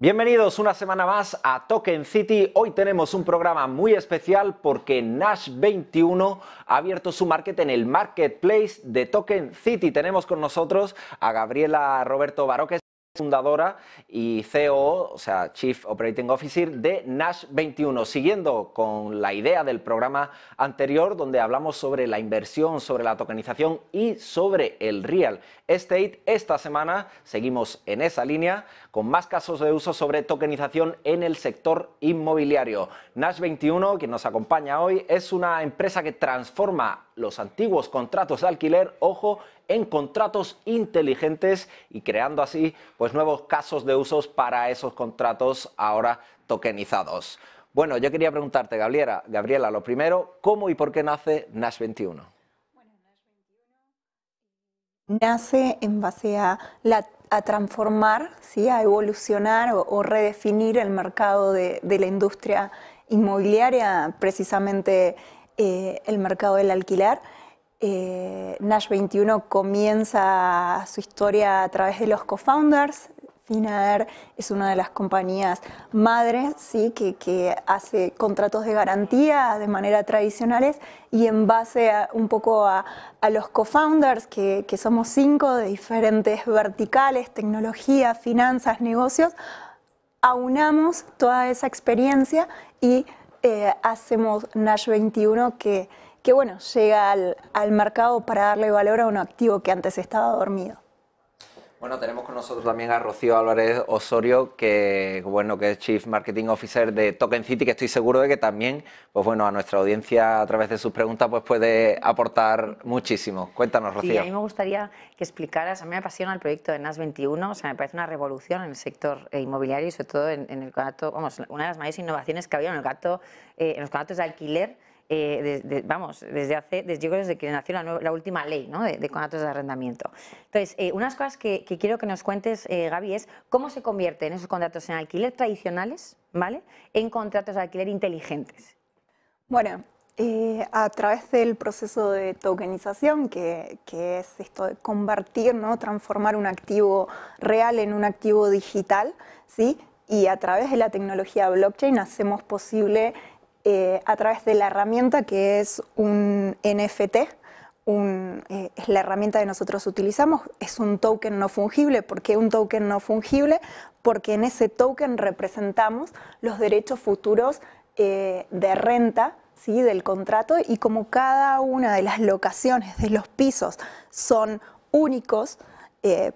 Bienvenidos una semana más a Token City. Hoy tenemos un programa muy especial porque Nash 21 ha abierto su market en el marketplace de Token City. Tenemos con nosotros a Gabriela Roberto Baroques fundadora y CEO, o sea, Chief Operating Officer de Nash 21, siguiendo con la idea del programa anterior donde hablamos sobre la inversión, sobre la tokenización y sobre el real estate. Esta semana seguimos en esa línea con más casos de uso sobre tokenización en el sector inmobiliario. Nash 21, quien nos acompaña hoy, es una empresa que transforma los antiguos contratos de alquiler, ojo, en contratos inteligentes y creando así pues nuevos casos de usos para esos contratos ahora tokenizados. Bueno, yo quería preguntarte, Gabriela, Gabriela, lo primero, ¿cómo y por qué nace nas 21? Nace en base a, la, a transformar, ¿sí? a evolucionar o, redefinir el mercado de la industria inmobiliaria precisamente eh, el mercado del alquiler. Eh, Nash 21 comienza su historia a través de los co-founders. Finader es una de las compañías madres ¿sí? que, hace contratos de garantía de manera tradicionales y en base un poco a, los co-founders, que, que somos cinco de diferentes verticales, tecnología, finanzas, negocios, aunamos toda esa experiencia y eh, hacemos Nash 21 que, que bueno, llega al, al mercado para darle valor a un activo que antes estaba dormido. Bueno, tenemos con nosotros también a Rocío Álvarez Osorio, que bueno, que es Chief Marketing Officer de Token City, que estoy seguro de que también, pues bueno, a nuestra audiencia a través de sus preguntas, pues puede aportar muchísimo. Cuéntanos, Rocío. Sí, a mí me gustaría que explicaras, a mí me apasiona el proyecto de NAS 21, o sea, me parece una revolución en el sector eh, inmobiliario y sobre todo en, el contrato, vamos, una de las mayores innovaciones que había en el eh, en los contratos de alquiler eh, vamos, desde hace, desde, yo desde que nació la, última ley de, contratos de arrendamiento. Entonces, eh, unas cosas que, quiero que nos cuentes, eh, Gaby, es cómo se convierten esos contratos en alquiler tradicionales, ¿vale?, en contratos de alquiler inteligentes. Bueno, a través del proceso de tokenización, que, que es esto de convertir, ¿no? transformar un activo real en un activo digital, ¿sí? y a través de la tecnología blockchain hacemos posible eh, a través de la herramienta que es un NFT. Eh, es la herramienta que nosotros utilizamos, es un token no fungible. ¿Por qué un token no fungible? Porque en ese token representamos los derechos futuros eh, de renta ¿sí? del contrato y como cada una de las locaciones, de los pisos, son únicos,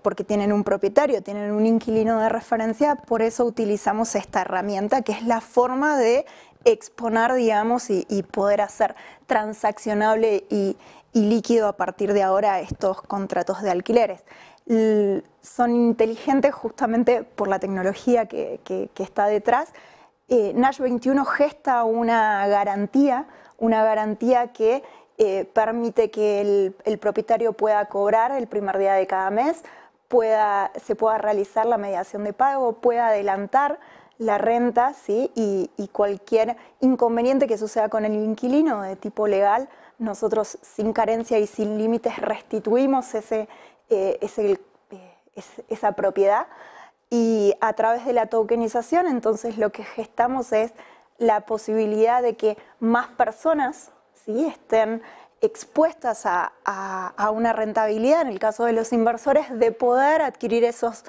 porque tienen un propietario, tienen un inquilino de referencia, por eso utilizamos esta herramienta que es la forma de exponer, digamos, y, poder hacer transaccionable y, líquido a partir de ahora estos contratos de alquileres. son inteligentes justamente por la tecnología que, está detrás. Eh, Nash 21 gesta una garantía, una garantía que eh, permite que el, propietario pueda cobrar el primer día de cada mes, se pueda realizar la mediación de pago, pueda adelantar la renta ¿sí? y, cualquier inconveniente que suceda con el inquilino de tipo legal, nosotros sin carencia y sin límites restituimos ese, eh, eh, esa propiedad y a través de la tokenización entonces lo que gestamos es la posibilidad de que más personas si estén expuestas a, a, una rentabilidad, en el caso de los inversores, de poder adquirir esos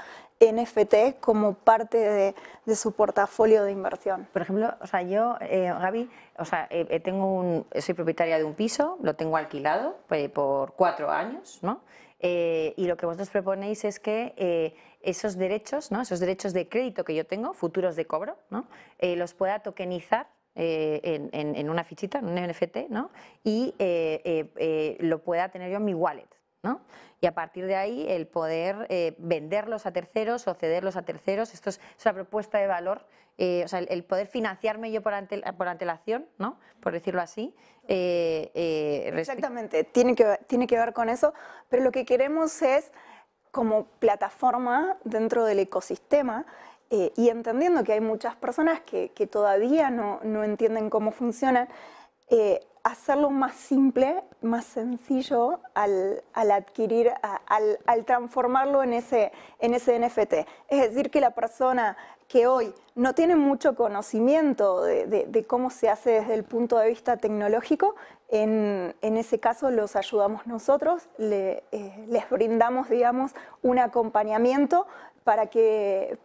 NFT como parte de, su portafolio de inversión. Por ejemplo, o sea, yo, eh, Gaby, o sea, eh, eh, tengo un, soy propietaria de un piso, lo tengo alquilado por cuatro años, ¿no? y lo que vosotros proponéis es que esos derechos, ¿no? esos derechos de crédito que yo tengo, futuros de cobro, ¿no? los pueda tokenizar en, en, una fichita, en un NFT, ¿no? y lo pueda tener yo en mi wallet. Y a partir de ahí el poder eh, venderlos a terceros o cederlos a terceros, esto es, es una propuesta de valor, eh, o sea, el, poder financiarme yo por, por antelación, ¿no? por decirlo así. Eh, Exactamente, tiene que, tiene que ver con eso, pero lo que queremos es como plataforma dentro del ecosistema y entendiendo que hay muchas personas que, que todavía no, no entienden cómo funcionan, hacerlo más simple, más sencillo al, adquirir, al, transformarlo en ese, en ese NFT. Es decir, que la persona que hoy no tiene mucho conocimiento de, cómo se hace desde el punto de vista tecnológico, en, ese caso los ayudamos nosotros, eh, les brindamos, digamos, un acompañamiento para que,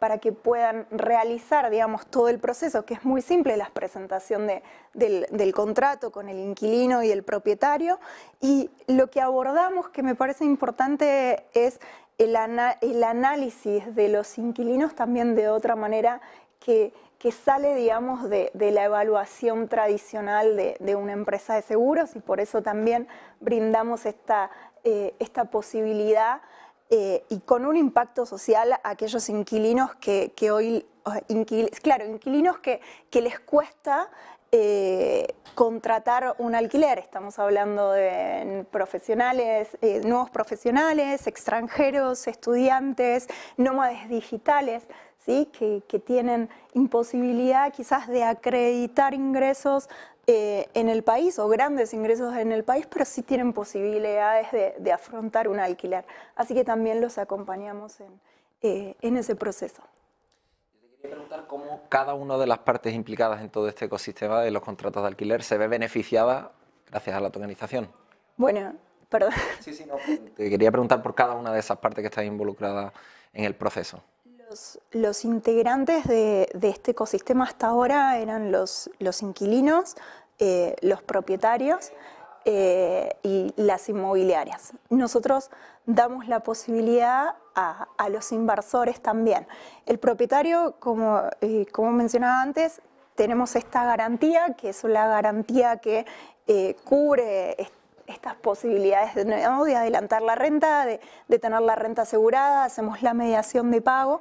puedan realizar, digamos, todo el proceso, que es muy simple, la presentación del, contrato con el inquilino y el propietario. Y lo que abordamos, que me parece importante, es el, análisis de los inquilinos también de otra manera que, sale, digamos, de, la evaluación tradicional de, de una empresa de seguros y por eso también brindamos esta, eh, esta posibilidad eh, y con un impacto social a aquellos inquilinos que, que hoy, claro, inquilinos que, les cuesta eh, contratar un alquiler. Estamos hablando de profesionales, eh, nuevos profesionales, extranjeros, estudiantes, nómades digitales. ¿Sí? Que, que, tienen imposibilidad quizás de acreditar ingresos, eh, en el país o grandes ingresos en el país, pero sí tienen posibilidades de, afrontar un alquiler. Así que también los acompañamos en, eh, ese proceso. Quería preguntar cómo cada una de las partes implicadas en todo este ecosistema de los contratos de alquiler se ve beneficiada gracias a la tokenización. Bueno, perdón. Sí, sí, no, te quería preguntar por cada una de esas partes que está involucrada en el proceso. Los, integrantes de, este ecosistema hasta ahora eran los, inquilinos, eh, los propietarios eh, y las inmobiliarias. Nosotros damos la posibilidad a, los inversores también. El propietario, eh, como, mencionaba antes, tenemos esta garantía, que es la garantía que cubre estas posibilidades de, adelantar la renta, de, tener la renta asegurada, hacemos la mediación de pago.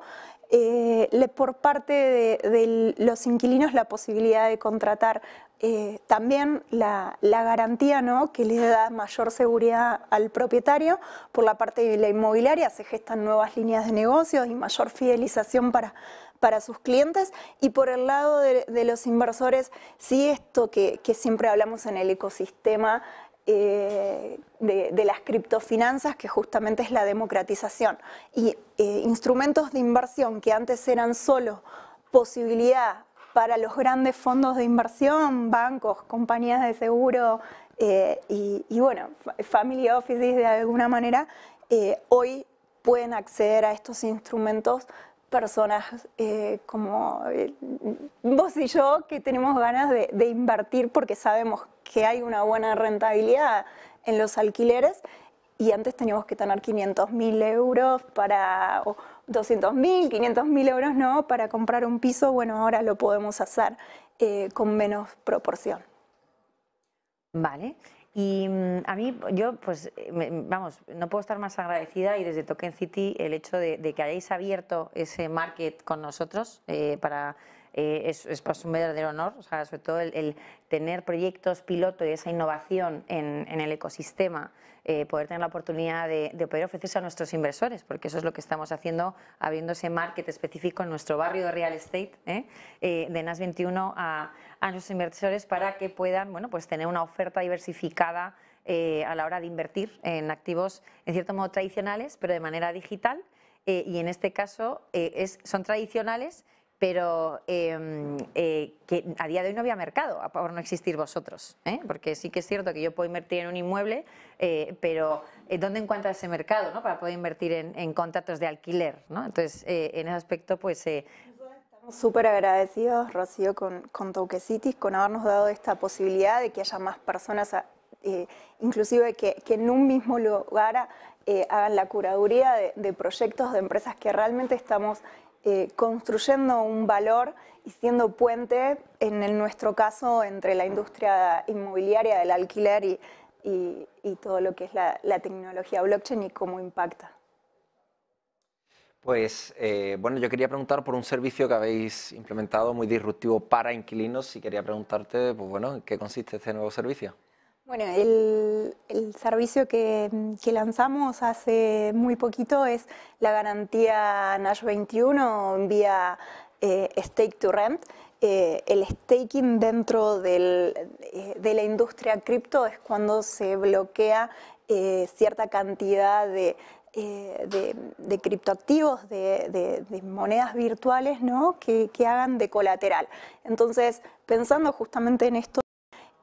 Eh, por parte de, los inquilinos la posibilidad de contratar eh, también la, garantía que le da mayor seguridad al propietario. Por la parte de la inmobiliaria se gestan nuevas líneas de negocios y mayor fidelización para, para sus clientes y por el lado de, los inversores, sí esto que, siempre hablamos en el ecosistema eh, de, las criptofinanzas, que justamente es la democratización. Y eh, instrumentos de inversión que antes eran solo posibilidad para los grandes fondos de inversión, bancos, compañías de seguro eh, y, y, bueno, family offices de alguna manera, hoy pueden acceder a estos instrumentos personas eh, como eh, vos y yo que tenemos ganas de, invertir porque sabemos que hay una buena rentabilidad en los alquileres y antes teníamos que tener 500 mil euros para, o 200 mil, 500 mil euros no, para comprar un piso, bueno, ahora lo podemos hacer eh, con menos proporción. Vale, y mm, a mí, yo, pues, vamos, no puedo estar más agradecida y desde Token City el hecho de, que hayáis abierto ese market con nosotros eh, para eh, es, es, un verdadero honor, sobre todo el, tener proyectos piloto y esa innovación en, el ecosistema, eh, poder tener la oportunidad de, poder ofrecerse a nuestros inversores, porque eso es lo que estamos haciendo, abriendo ese market específico en nuestro barrio de real estate ¿eh? de NAS 21 a, a nuestros inversores para que puedan pues tener una oferta diversificada a la hora de invertir en activos, en cierto modo, tradicionales, pero de manera digital. y en este caso son tradicionales, pero em, eh, que a día de hoy no había mercado a por no existir vosotros, ¿eh? porque sí que es cierto que yo puedo invertir en un inmueble, eh, pero ¿dónde encuentras ese mercado ¿no? para poder invertir en, en contratos de alquiler? ¿no? Entonces, en ese aspecto, pues... Estamos súper agradecidos, Rocío, con, con con habernos dado esta posibilidad de que haya más personas, inclusive que, que, en un mismo lugar hagan la curaduría de proyectos de empresas que realmente estamos eh, construyendo un valor y siendo puente, en nuestro caso, entre la industria inmobiliaria del alquiler y, todo lo que es la, tecnología blockchain y cómo impacta. Pues eh, bueno, yo quería preguntar por un servicio que habéis implementado muy disruptivo para inquilinos y quería preguntarte, pues bueno, ¿en qué consiste este nuevo servicio? Bueno, el, servicio que, lanzamos hace muy poquito es la garantía NASH 21 vía eh, Stake to Rent. Eh, el staking dentro eh, de la industria cripto es cuando se bloquea cierta cantidad de, criptoactivos, de, monedas virtuales, ¿no? que hagan de colateral. Entonces, pensando justamente en esto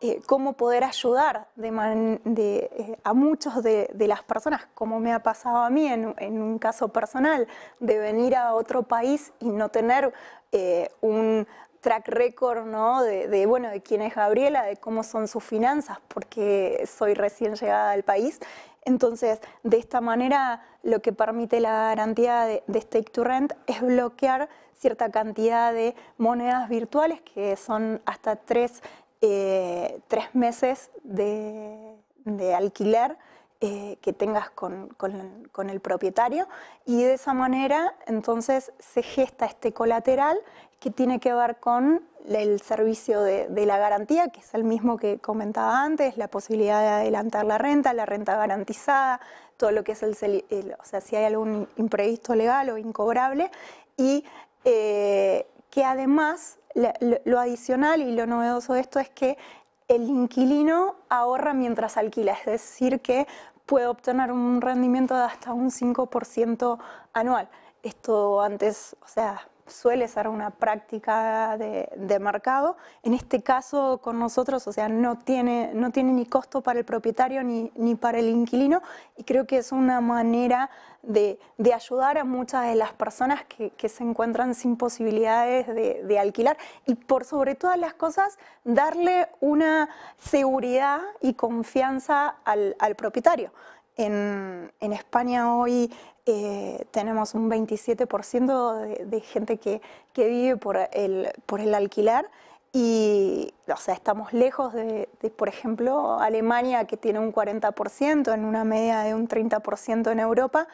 eh, cómo poder ayudar eh, a muchos de, las personas, como me ha pasado a mí en, un caso personal, de venir a otro país y no tener eh, un track record ¿no? de, bueno, de quién es Gabriela, de cómo son sus finanzas, porque soy recién llegada al país. Entonces, de esta manera, lo que permite la garantía de, de, Stake to Rent es bloquear cierta cantidad de monedas virtuales, que son hasta tres eh, tres meses de, alquiler eh, que tengas con, el propietario y de esa manera entonces se gesta este colateral que tiene que ver con el servicio de, la garantía, que es el mismo que comentaba antes, la posibilidad de adelantar la renta, la renta garantizada, todo lo que es el o sea, si hay algún imprevisto legal o incobrable, y además lo adicional y lo novedoso de esto es que el inquilino ahorra mientras alquila, es decir, que puede obtener un rendimiento de hasta un 5% anual. Esto antes, o sea, suele ser una práctica de, mercado. En este caso con nosotros, o sea, no tiene, no tiene ni costo para el propietario ni, ni para el inquilino y creo que es una manera de, ayudar a muchas de las personas que, se encuentran sin posibilidades de, alquilar y por sobre todas las cosas darle una seguridad y confianza al, propietario. En, España hoy eh, tenemos un 27% de, gente que, vive por el, por alquilar y sea, estamos lejos de, de, por ejemplo, Alemania que tiene un 40% en una media de un 30% en Europa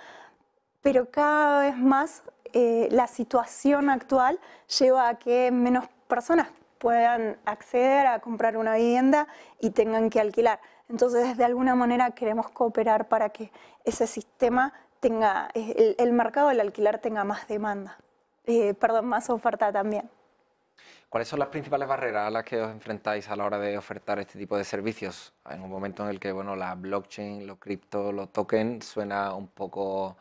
pero cada vez más eh, la situación actual lleva a que menos personas puedan acceder a comprar una vivienda y tengan que alquilar. Entonces, de alguna manera queremos cooperar para que ese sistema tenga, eh, el, mercado del alquilar tenga más demanda, eh, perdón, más oferta también. ¿Cuáles son las principales barreras a las que os enfrentáis a la hora de ofertar este tipo de servicios? En un momento en el que, bueno, la blockchain, los cripto, los tokens suena un poco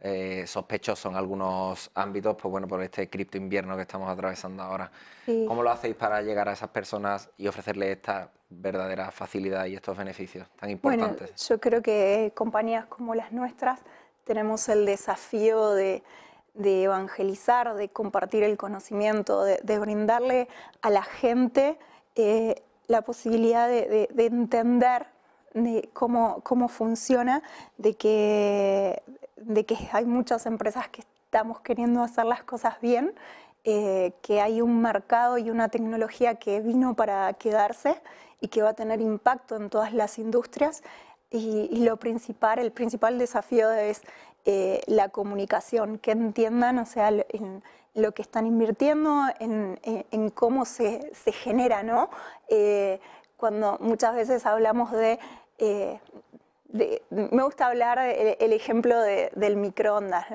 eh, sospechoso en algunos ámbitos, pues bueno, por este cripto invierno que estamos atravesando ahora. ¿Cómo lo hacéis para llegar a esas personas y ofrecerles esta verdadera facilidad y estos beneficios tan importantes? Bueno, yo creo que eh, compañías como las nuestras tenemos el desafío de, evangelizar, de compartir el conocimiento, de, brindarle a la gente eh, la posibilidad de, entender de cómo, cómo funciona, de que de que hay muchas empresas que estamos queriendo hacer las cosas bien, eh, que hay un mercado y una tecnología que vino para quedarse y que va a tener impacto en todas las industrias. Y, lo principal, el principal desafío es eh, la comunicación, que entiendan, o sea, en lo que están invirtiendo, en, en, cómo se, se, genera, ¿no? Eh, cuando muchas veces hablamos de me gusta hablar el, ejemplo del microondas.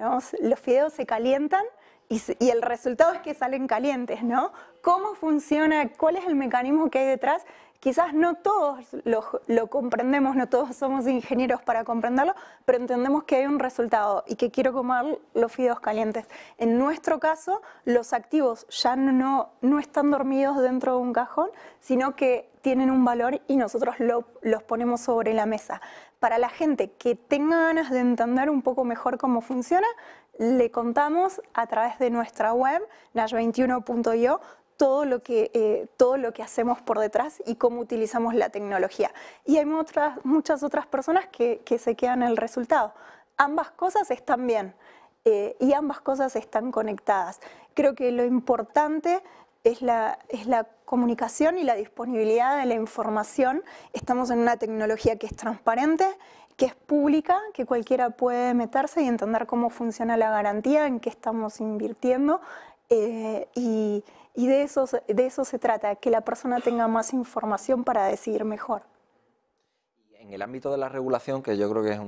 Los fideos se calientan y, el resultado es que salen calientes, ¿no? ¿Cómo funciona? ¿Cuál es el mecanismo que hay detrás? Quizás no todos lo, comprendemos, no todos somos ingenieros para comprenderlo, pero entendemos que hay un resultado y que quiero comer los fideos calientes. En nuestro caso, los activos ya no, no están dormidos dentro de un cajón, sino que tienen un valor y nosotros los ponemos sobre la mesa para la gente que tenga ganas de entender un poco mejor cómo funciona, le contamos a través de nuestra web, nash21.io, todo lo, que, eh, todo lo que hacemos por detrás y cómo utilizamos la tecnología. Y hay muchas otras personas que, se quedan el resultado. Ambas cosas están bien eh, y ambas cosas están conectadas. Creo que lo importante es la, comunicación y la disponibilidad de la información. Estamos en una tecnología que es transparente, que es pública, que cualquiera puede meterse y entender cómo funciona la garantía, en qué estamos invirtiendo. Eh, y, de, eso, se trata, que la persona tenga más información para decidir mejor. En el ámbito de la regulación, que yo creo que es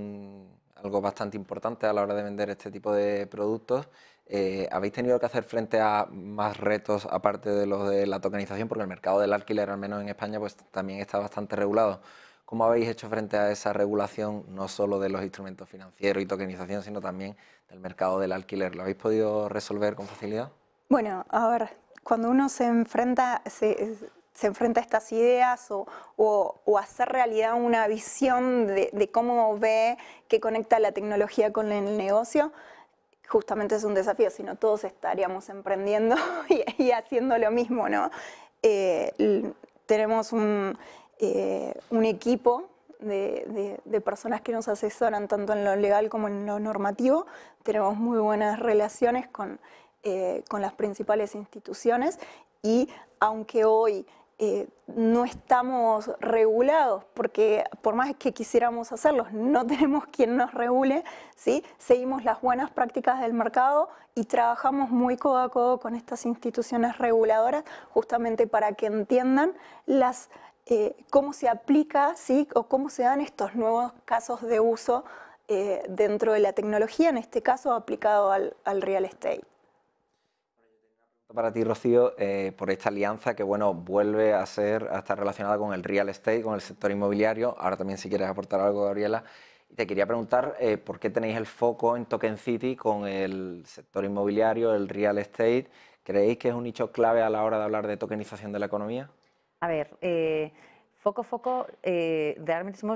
algo bastante importante a la hora de vender este tipo de productos, eh, ¿Habéis tenido que hacer frente a más retos aparte de los de la tokenización? Porque el mercado del alquiler, al menos en España, pues también está bastante regulado. ¿Cómo habéis hecho frente a esa regulación no solo de los instrumentos financieros y tokenización, sino también del mercado del alquiler? ¿Lo habéis podido resolver con facilidad? Bueno, a ver, cuando uno se enfrenta, se, enfrenta a estas ideas o, o, hacer realidad una visión de, de, cómo ve que conecta la tecnología con el negocio, justamente es un desafío, si no todos estaríamos emprendiendo y, haciendo lo mismo, ¿no? Eh, tenemos un, eh, un equipo de, personas que nos asesoran tanto en lo legal como en lo normativo. Tenemos muy buenas relaciones con, eh, con las principales instituciones y aunque hoy eh, no estamos regulados, porque por más que quisiéramos hacerlos, no tenemos quien nos regule, ¿sí? seguimos las buenas prácticas del mercado y trabajamos muy codo a codo con estas instituciones reguladoras justamente para que entiendan eh, cómo se aplica o cómo se dan estos nuevos casos de uso eh, dentro de la tecnología, en este caso aplicado al real estate para ti, Rocío, eh, por esta alianza que bueno, vuelve a ser a estar relacionada con el real estate, con el sector inmobiliario. Ahora también si quieres aportar algo, Gabriela. Y te quería preguntar eh, por qué tenéis el foco en Token City con el sector inmobiliario, el real estate. ¿Creéis que es un nicho clave a la hora de hablar de tokenización de la economía? A ver, eh, foco, foco, eh, realmente no,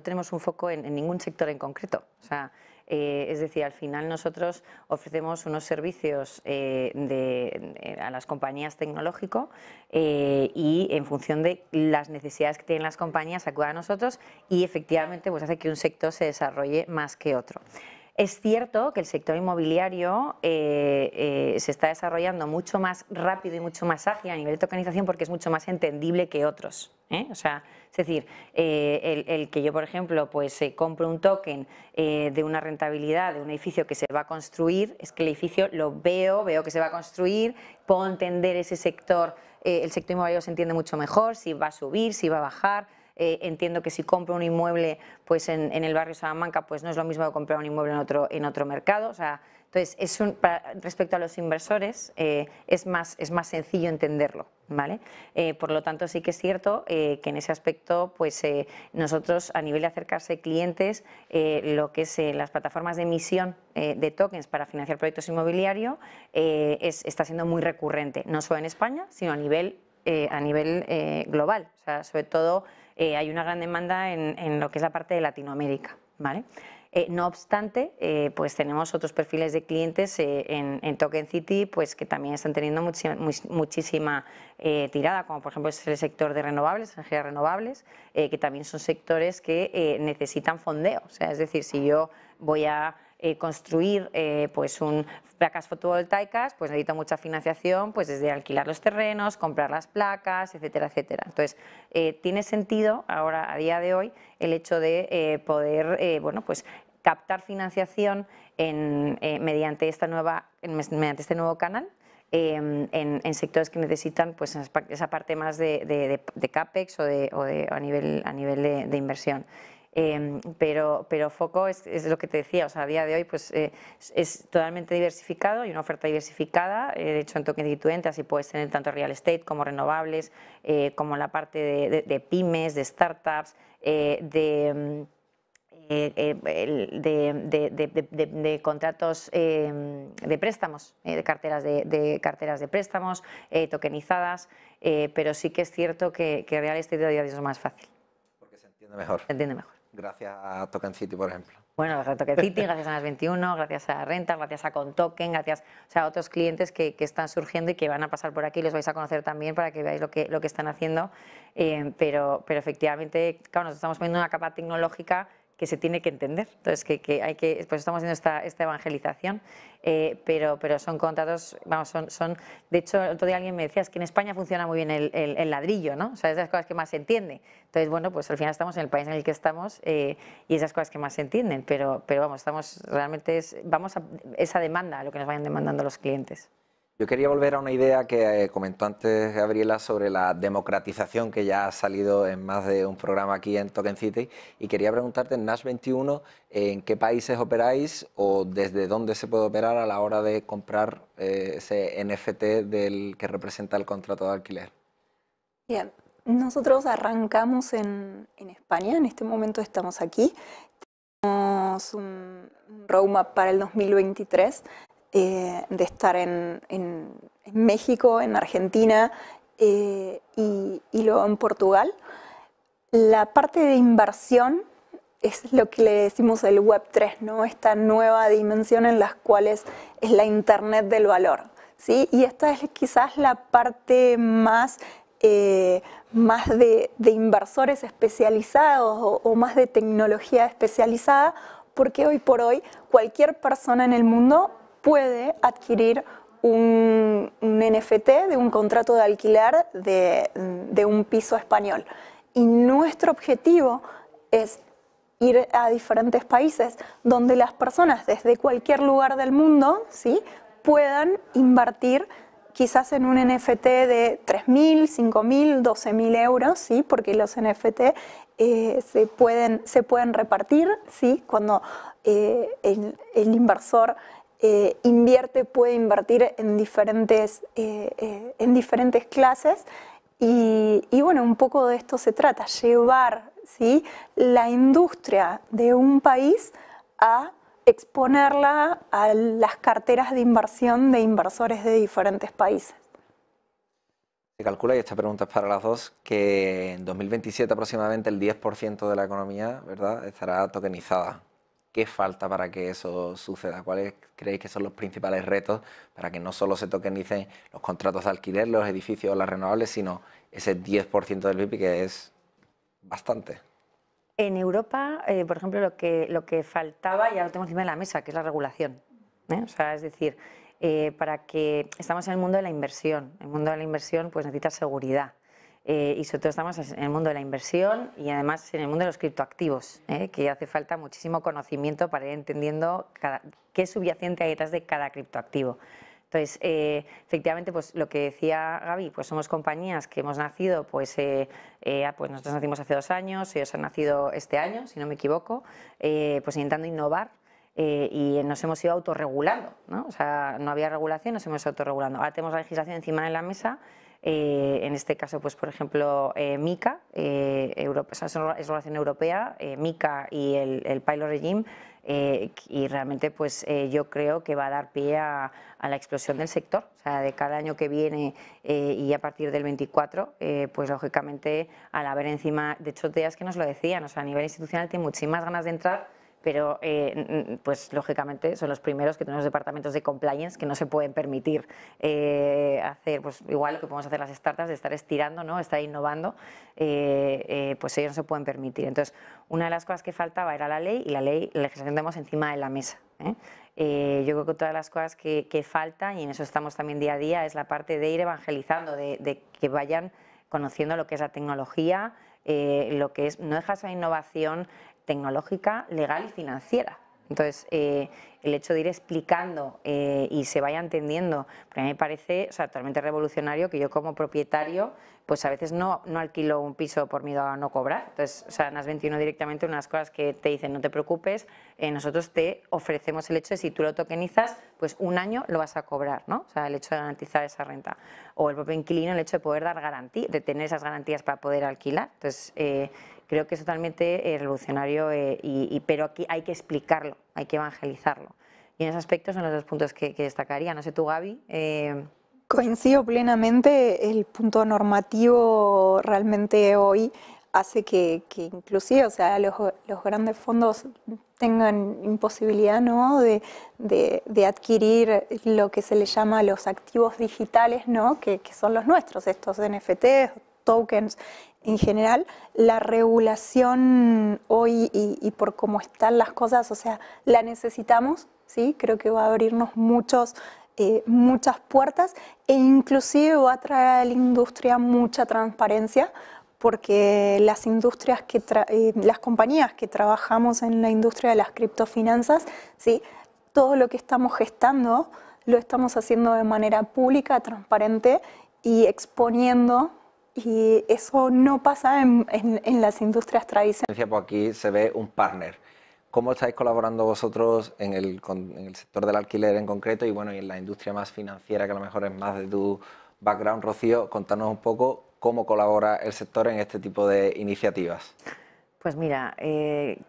tenemos un foco en, en, ningún sector en concreto. O sea, eh, es decir, al final nosotros ofrecemos unos servicios eh, eh, a las compañías tecnológico y en función de las necesidades que tienen las compañías acude a nosotros y efectivamente pues hace que un sector se desarrolle más que otro. Es cierto que el sector inmobiliario eh, eh, se está desarrollando mucho más rápido y mucho más ágil a nivel de tokenización porque es mucho más entendible que otros. ¿eh? O sea, es decir, el, que yo, por ejemplo, pues compro un token de una rentabilidad de un edificio que se va a construir, es que el edificio lo veo, veo que se va a construir, puedo entender ese sector el sector inmobiliario se entiende mucho mejor, si va a subir, si va a bajar, eh, entiendo que si compro un inmueble pues en, el barrio Salamanca, pues no es lo mismo que comprar un inmueble en otro, en otro mercado. O sea, entonces, es un, respecto a los inversores, eh, es, más, es más sencillo entenderlo. ¿vale? Eh, por lo tanto, sí que es cierto que en ese aspecto, pues nosotros, a nivel de acercarse clientes, lo que es las plataformas de emisión de tokens para financiar proyectos inmobiliarios es, está siendo muy recurrente, no solo en España, sino a nivel, a nivel global. O sea, sobre todo eh, hay una gran demanda en, lo que es la parte de Latinoamérica. ¿vale? Eh, no obstante, eh, pues tenemos otros perfiles de clientes en, Token City pues que también están teniendo muchísima tirada, como por ejemplo es el sector de renovables, energías renovables, que también son sectores que necesitan fondeo. O sea, es decir, si yo voy a eh, construir eh, pues placas fotovoltaicas, pues necesita mucha financiación, pues desde alquilar los terrenos, comprar las placas, etcétera, etcétera. Entonces, eh, tiene sentido ahora, a día de hoy, el hecho de poder, bueno, pues captar financiación en, mediante, esta nueva, mediante este nuevo canal, em, en, sectores que necesitan pues, esa parte más de, CAPEX o, de, a nivel, a nivel de inversión. Em, pero, pero foco es, lo que te decía, o sea, a día de hoy pues, eh, es totalmente diversificado y una oferta diversificada. Eh, de hecho, en Token así puedes tener tanto real estate como renovables, eh, como la parte de, pymes, de startups, de, de. contratos de préstamos, de carteras de, carteras de préstamos tokenizadas, pero sí que es cierto que, que real estate de hoy es más fácil. Porque se entiende mejor. Se entiende mejor. Gracias a Token City, por ejemplo. Bueno, gracias a Token City, gracias a las 21, gracias a Renta, gracias a Contoken, gracias o sea, a otros clientes que, que, están surgiendo y que van a pasar por aquí, los vais a conocer también para que veáis lo que, lo que están haciendo. Eh, pero, pero efectivamente, claro, nos estamos poniendo una capa tecnológica que se tiene que entender. Entonces, que, hay que, pues estamos haciendo esta, esta evangelización, eh, pero, pero son contratos, vamos, son, son, de hecho, otro día alguien me decía, que en España funciona muy bien el, ladrillo, ¿no? O sea, es las cosas que más se entiende. Entonces, bueno, pues al final estamos en el país en el que estamos eh, y esas cosas que más se entienden, pero, pero vamos, estamos realmente, vamos a esa demanda, a lo que nos vayan demandando los clientes. Yo quería volver a una idea que eh, comentó antes Gabriela sobre la democratización que ya ha salido en más de un programa aquí en Token City y quería preguntarte en Nash 21 en qué países operáis o desde dónde se puede operar a la hora de comprar eh, ese NFT del que representa el contrato de alquiler. Bien, nosotros arrancamos en, en España, en este momento estamos aquí. Tenemos un roadmap para el 2023 eh, de estar en, México, en Argentina eh, y, luego en Portugal. La parte de inversión es lo que le decimos el Web3, ¿no? esta nueva dimensión en las cuales es la Internet del valor. ¿sí? Y esta es quizás la parte más, eh, más de, inversores especializados o, más de tecnología especializada, porque hoy por hoy cualquier persona en el mundo puede adquirir un, NFT de un contrato de alquiler de, un piso español. Y nuestro objetivo es ir a diferentes países donde las personas desde cualquier lugar del mundo ¿sí? puedan invertir quizás en un NFT de 3.000, 5.000, 12.000 euros, ¿sí? porque los NFT eh, se, pueden, se pueden repartir ¿sí? cuando eh, el, inversor eh, invierte, puede invertir en diferentes, eh, eh, en diferentes clases. Y, bueno, un poco de esto se trata, llevar ¿sí? la industria de un país a exponerla a las carteras de inversión de inversores de diferentes países. Se calcula, y esta pregunta es para las dos, que en 2027 aproximadamente el 10% de la economía ¿verdad? estará tokenizada. ¿Qué falta para que eso suceda? ¿Cuáles creéis que son los principales retos para que no solo se toquen los contratos de alquiler, los edificios, las renovables, sino ese 10% del PIB que es bastante? En Europa, eh, por ejemplo, lo que, lo que faltaba, ya lo tenemos encima de la mesa, que es la regulación. ¿eh? O sea, es decir, eh, para que estamos en el mundo de la inversión. el mundo de la inversión pues necesita seguridad. Eh, y sobre todo estamos en el mundo de la inversión y además en el mundo de los criptoactivos, eh, que hace falta muchísimo conocimiento para ir entendiendo cada, qué subyacente hay detrás de cada criptoactivo. Entonces, eh, efectivamente, pues lo que decía Gaby, pues somos compañías que hemos nacido, pues, ah, pues nosotros nacimos hace dos años, ellos han nacido este año, si no me equivoco, pues intentando innovar. y nos hemos ido autorregulando, ¿no? O sea, no había regulación, nos hemos ido autorregulando. Ahora tenemos la legislación encima de la mesa eh, en este caso, pues, por ejemplo, eh, MICA, eh, Europa, es relación europea, eh, MICA y el, el Pilot Regime, y realmente pues, yo creo que va a dar pie a, la explosión del sector. O sea, de cada año que viene y a partir del 24, pues lógicamente al haber encima, de hecho, que nos lo decían, o sea, a nivel institucional tiene muchísimas ganas de entrar pero eh, pues lógicamente son los primeros que tenemos departamentos de compliance que no se pueden permitir eh, hacer, pues igual lo que podemos hacer las startups de estar estirando, ¿no? estar innovando, eh, pues ellos no se pueden permitir. Entonces, una de las cosas que faltaba era la ley y la ley la legislación tenemos encima de la mesa. yo creo que todas las cosas que, faltan, y en eso estamos también día a día, es la parte de ir evangelizando, de, que vayan conociendo lo que es la tecnología, lo que es, no dejar la innovación, tecnológica, legal y financiera. Entonces, eh, el hecho de ir explicando eh, y se vaya entendiendo, porque a mí me parece o totalmente revolucionario que yo como propietario, pues a veces no, no alquilo un piso por miedo a no cobrar. Entonces, o sea, nas 21 directamente unas cosas que te dicen, no te preocupes, eh, nosotros te ofrecemos el hecho de si tú lo tokenizas, pues un año lo vas a cobrar, ¿no? O sea, el hecho de garantizar esa renta. O el propio inquilino, el hecho de poder dar garantía, de tener esas garantías para poder alquilar. Entonces, creo que es totalmente eh, revolucionario, eh, y, pero aquí hay que explicarlo, hay que evangelizarlo. Y en ese aspecto son los dos puntos que, destacaría. No sé tú, Gaby. Eh, Coincido plenamente, el punto normativo realmente hoy hace que, que inclusive, o sea, los, los, grandes fondos tengan imposibilidad ¿no? de, de, adquirir lo que se le llama los activos digitales, ¿no? que, que son los nuestros, estos NFTs, tokens en general, la regulación hoy y, por cómo están las cosas, o sea, la necesitamos, ¿sí? Creo que va a abrirnos muchos, eh, muchas puertas e inclusive va a traer a la industria mucha transparencia porque las industrias que eh, las compañías que trabajamos en la industria de las criptofinanzas, ¿sí? todo lo que estamos gestando lo estamos haciendo de manera pública, transparente y exponiendo y eso no pasa en, las industrias tradicionales. aquí se ve un partner. ¿Cómo estáis colaborando vosotros en el, sector del alquiler en concreto y bueno, y en la industria más financiera, que a lo mejor es más de tu background, Rocío? Contanos un poco cómo colabora el sector en este tipo de iniciativas. Pues mira, eh,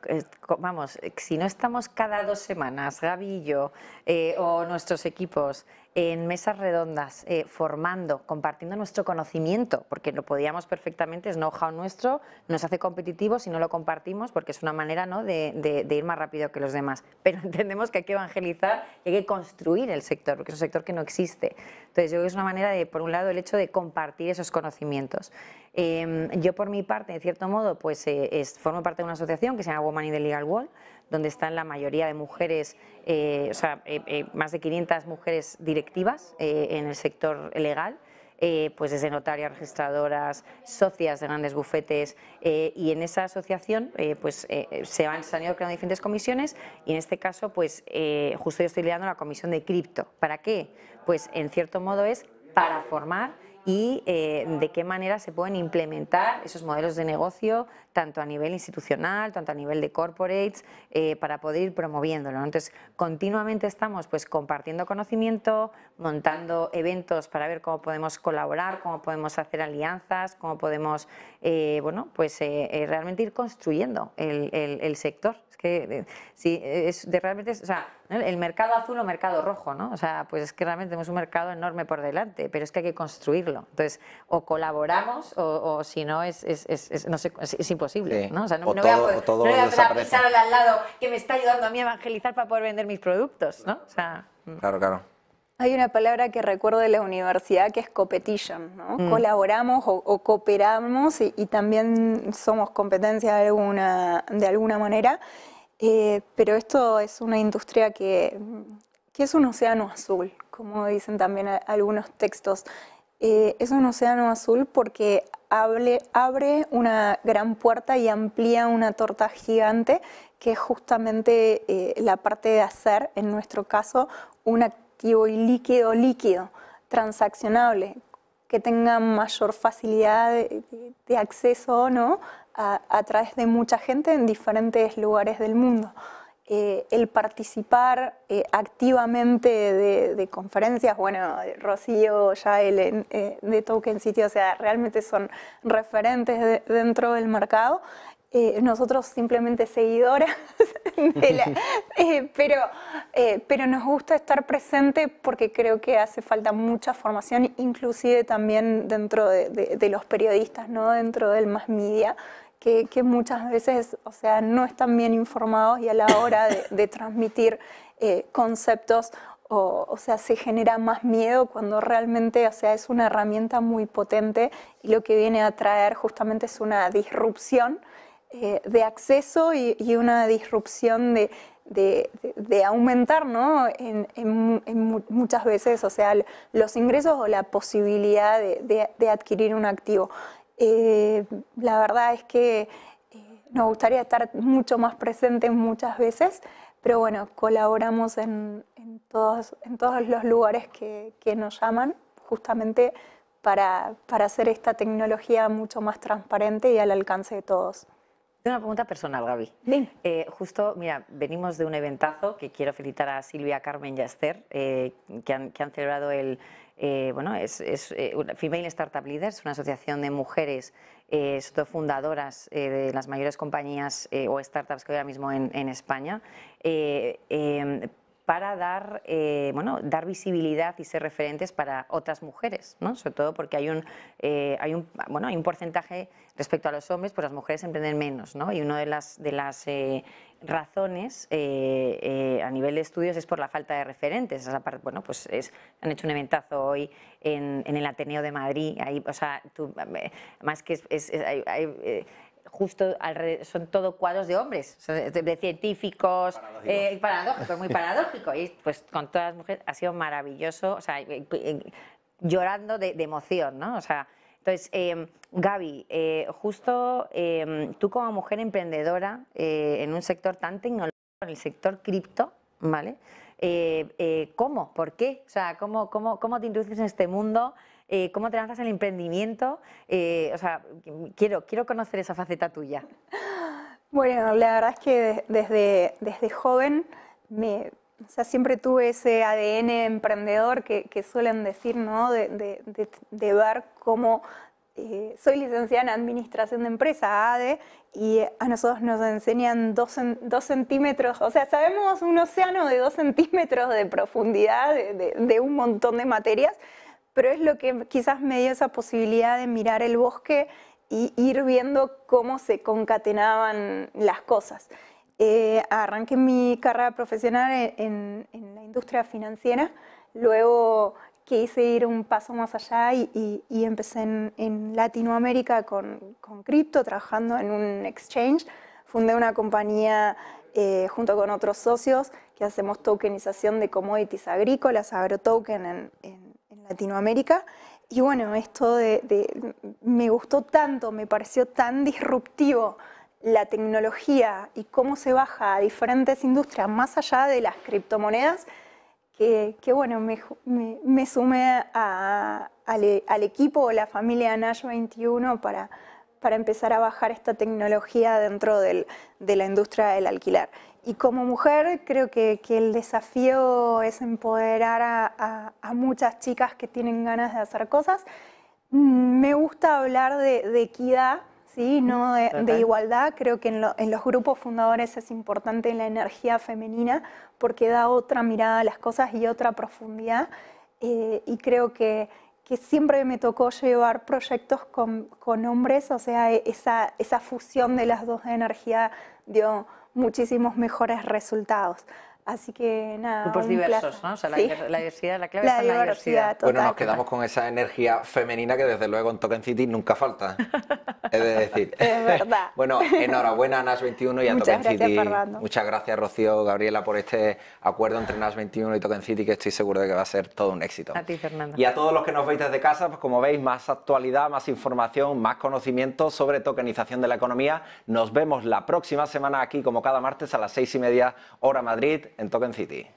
vamos, si no estamos cada dos semanas, Gaby y yo, eh, o nuestros equipos, en mesas redondas, eh, formando, compartiendo nuestro conocimiento, porque lo podíamos perfectamente, es know-how nuestro, nos hace competitivos si no lo compartimos, porque es una manera ¿no? de, ir más rápido que los demás. Pero entendemos que hay que evangelizar y hay que construir el sector, porque es un sector que no existe. Entonces, yo creo que es una manera de, por un lado, el hecho de compartir esos conocimientos. Em, yo, por mi parte, en cierto modo, pues eh, formo parte de una asociación que se llama Woman in the Legal World, donde están la mayoría de mujeres, eh, o sea, eh, eh, más de 500 mujeres directivas en el sector legal. pues desde notarias, registradoras, socias de grandes bufetes y en esa asociación pues se han, salido creando diferentes comisiones y en este caso pues justo yo estoy liderando la comisión de cripto. ¿Para qué? Pues en cierto modo es para formar y eh, de qué manera se pueden implementar esos modelos de negocio tanto a nivel institucional, tanto a nivel de corporates, eh, para poder ir promoviéndolo. Entonces, continuamente estamos pues, compartiendo conocimiento, montando eventos para ver cómo podemos colaborar, cómo podemos hacer alianzas, cómo podemos eh, bueno, pues, eh, eh, realmente ir construyendo el, el, sector. Es que sí es de realmente, o sea, el mercado azul o mercado rojo, ¿no? O sea, pues es que realmente tenemos un mercado enorme por delante, pero es que hay que construirlo. Entonces, o colaboramos o, si no, es, es, es, no sé, es, imposible, ¿no? O todo, voy a pisar al lado que me está ayudando a mí a evangelizar para poder vender mis productos, ¿no? sea, mm. claro, claro. Hay una palabra que recuerdo de la universidad que es competition, ¿no? Mm. Colaboramos o, cooperamos y, también somos competencia de alguna, de alguna manera, eh, pero esto es una industria que, es un océano azul, como dicen también algunos textos. Eh, es un océano azul porque abre, abre una gran puerta y amplía una torta gigante que es justamente eh, la parte de hacer, en nuestro caso, una y líquido líquido, transaccionable, que tenga mayor facilidad de, acceso o ¿no? A, través de mucha gente en diferentes lugares del mundo. Eh, el participar eh, activamente de, conferencias, bueno, Rocío, ya eh, de Token City, o sea, realmente son referentes dentro del mercado eh, nosotros simplemente seguidoras, eh, pero, eh, pero nos gusta estar presente porque creo que hace falta mucha formación, inclusive también dentro de, los periodistas, ¿no? dentro del más media, que, muchas veces, o sea, no están bien informados y a la hora de, transmitir conceptos, o, o, sea, se genera más miedo cuando realmente, o sea, es una herramienta muy potente y lo que viene a traer justamente es una disrupción eh, de acceso y, una disrupción de, aumentar, ¿no? En, muchas veces, o sea, los ingresos o la posibilidad de, adquirir un activo. Eh, la verdad es que eh, nos gustaría estar mucho más presentes muchas veces, pero bueno, colaboramos en, todos, los lugares que, nos llaman, justamente para hacer esta tecnología mucho más transparente y al alcance de todos. Tengo una pregunta personal, Gaby. Eh, justo, mira, venimos de un eventazo que quiero felicitar a Silvia, Carmen y Esther, eh, que, han, celebrado el. Eh, bueno, es, eh, Female Startup Leaders, una asociación de mujeres eh, fundadoras de las mayores compañías o startups que hay ahora mismo en, en España. Em, para dar, eh, bueno, dar visibilidad y ser referentes para otras mujeres, ¿no? sobre todo porque hay un, eh, hay un, bueno, hay un porcentaje respecto a los hombres, pues las mujeres emprenden menos ¿no? y una de las, de las eh, razones a nivel de estudios es por la falta de referentes. bueno, pues han hecho un eventazo hoy en, el Ateneo de Madrid. Ahí, o más que justo alrededor, son todo cuadros de hombres, de científicos, eh, paradójico, muy paradójico. Y pues con todas las mujeres ha sido maravilloso, o sea, llorando de, emoción, ¿no? O sea, entonces, em, Gaby, eh, justo em, tú como mujer emprendedora eh, en un sector tan tecnológico, en el sector cripto, ¿vale? ¿Cómo? ¿Por qué? O sea, ¿cómo, cómo, cómo te introduces en este mundo? Eh, cómo te lanzas al emprendimiento. Eh, o sea, quiero, quiero conocer esa faceta tuya. Bueno, la verdad es que desde, desde joven o sea, siempre tuve ese ADN emprendedor que, suelen decir, ¿no? De, ver cómo... Eh, soy licenciada en Administración de Empresa, ADE, y a nosotros nos enseñan dos, centímetros, o sea, sabemos un océano de dos centímetros de profundidad de un montón de materias, pero es lo que quizás me dio esa posibilidad de mirar el bosque y ir viendo cómo se concatenaban las cosas. Eh, arranqué mi carrera profesional e-, en, la industria financiera, luego quise ir un paso más allá y, empecé en, Latinoamérica con, cripto, trabajando en un exchange, fundé una compañía eh, junto con otros socios que hacemos tokenización de commodities agrícolas, agrotoken en, en Latinoamérica. Y bueno, esto de, me gustó tanto, me pareció tan disruptivo la tecnología y cómo se baja a diferentes industrias más allá de las criptomonedas, que, bueno, me, sumé al, equipo o la familia Nash 21 para, para empezar a bajar esta tecnología dentro de la industria del alquiler. Y como mujer creo que, el desafío es empoderar a, muchas chicas que tienen ganas de hacer cosas. Mm, me gusta hablar de, equidad, ¿sí? no de, igualdad. Creo que en, los grupos fundadores es importante la energía femenina porque da otra mirada a las cosas y otra profundidad. Eh, y creo que, siempre me tocó llevar proyectos con, con hombres, o sea, e-, esa, esa fusión de las dos de energía dio muchísimos mejores resultados. Así que nada. Grupos diversos, ¿no? O sea, la, diversidad, la clave es la diversidad. bueno, nos quedamos con esa energía femenina que desde luego en Token City nunca falta. es de decir. Es verdad. bueno, enhorabuena a NAS 21 y a Muchas Token gracias, City. Muchas gracias, Rocío, Gabriela, por este acuerdo entre NAS 21 y Token City, que estoy seguro de que va a ser todo un éxito. A ti, Fernando. Y a todos los que nos veis desde casa, pues como veis, más actualidad, más información, más conocimiento sobre tokenización de la economía. Nos vemos la próxima semana aquí, como cada martes, a las seis y media, hora Madrid en Token City.